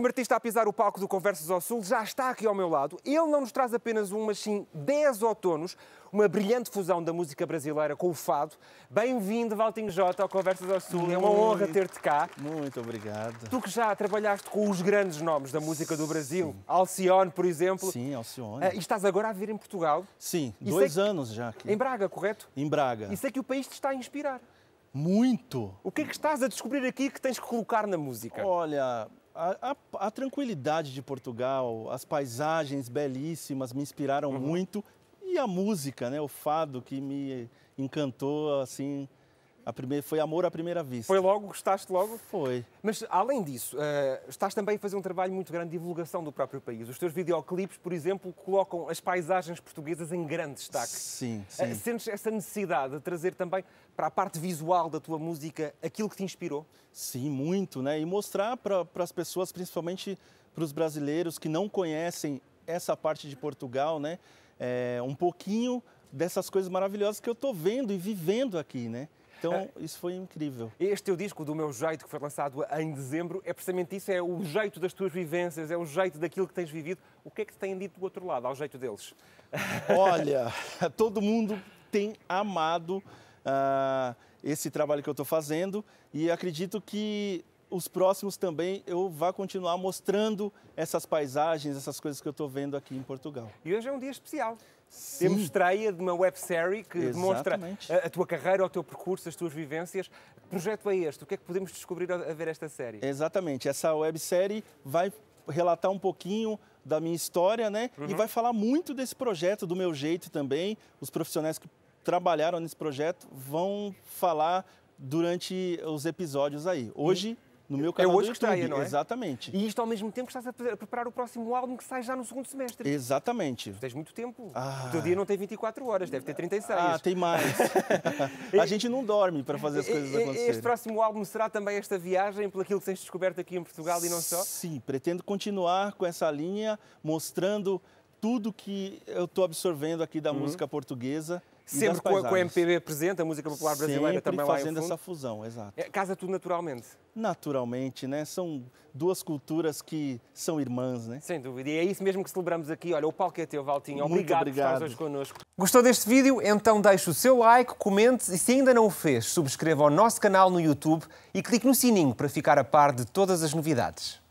O artista a pisar o palco do Conversas ao Sul já está aqui ao meu lado. Ele não nos traz apenas um, mas sim 10 outonos, uma brilhante fusão da música brasileira com o fado. Bem-vindo, Valtinho Jota, ao Conversas ao Sul. Muito, é uma honra ter-te cá. Muito obrigado. Tu que já trabalhaste com os grandes nomes da música do Brasil, sim. Alcione, por exemplo. Sim, Alcione. Ah, e estás agora a vir em Portugal. Sim, é dois anos que... já aqui. Em Braga, correto? Em Braga. E sei é que o país te está a inspirar. Muito! O que é que estás a descobrir aqui que tens que colocar na música? Olha, a, a, tranquilidade de Portugal, as paisagens belíssimas me inspiraram uhum. muito e a música, né, o fado que me encantou assim a primeira, foi amor à primeira vista. Foi logo? Gostaste logo? Foi. Mas, além disso, uh, estás também a fazer um trabalho muito grande de divulgação do próprio país. Os teus videoclipes, por exemplo, colocam as paisagens portuguesas em grande destaque. Sim, eh, sim. Uh, sentes essa necessidade de trazer também para a parte visual da tua música aquilo que te inspirou? Sim, muito, né? E mostrar para as pessoas, principalmente para os brasileiros que não conhecem essa parte de Portugal, né? É, um pouquinho dessas coisas maravilhosas que eu estou vendo e vivendo aqui, né? Então, ah. isso foi incrível. Este é o disco, do meu jeito, que foi lançado em dezembro, é precisamente isso, é o jeito das tuas vivências, é o jeito daquilo que tens vivido. O que é que te têm dito do outro lado, ao jeito deles? Olha, todo mundo tem amado uh, esse trabalho que eu estou fazendo e acredito que os próximos também eu vá continuar mostrando essas paisagens, essas coisas que eu estou vendo aqui em Portugal. E hoje é um dia especial. Sim. Temos estreia de uma websérie que Exatamente. demonstra a, a, tua carreira, o teu percurso, as tuas vivências. Que projeto é este? O que é que podemos descobrir a, a ver esta série? Exatamente. Essa websérie vai relatar um pouquinho da minha história, né? Uhum. E vai falar muito desse projeto, do meu jeito também. Os profissionais que trabalharam nesse projeto vão falar durante os episódios aí. Hoje no meu canal é hoje que está aí, não é? Exatamente. E isto ao mesmo tempo estás a preparar o próximo álbum que sai já no segundo semestre. Exatamente. Tens muito tempo. Ah. O teu dia não tem 24 horas, deve ter 36. Ah, tem mais. a gente não dorme para fazer as coisas acontecerem. Este próximo álbum será também esta viagem, pelo aquilo que tens descoberto aqui em Portugal e não só? Sim, pretendo continuar com essa linha, mostrando tudo que eu estou absorvendo aqui da uhum. música portuguesa. Sempre com a, com a, MPB presente, a música popular brasileira Sempre também lá em fazendo essa fusão, exato. É, casa tudo naturalmente. Naturalmente, né? São duas culturas que são irmãs, né? Sem dúvida. E é isso mesmo que celebramos aqui. Olha, o palco é teu, Valtinho. Obrigado, Muito obrigado. por estar hoje connosco. Gostou deste vídeo? Então deixe o seu like, comente e se ainda não o fez, subscreva o nosso canal no YouTube e clique no sininho para ficar a par de todas as novidades.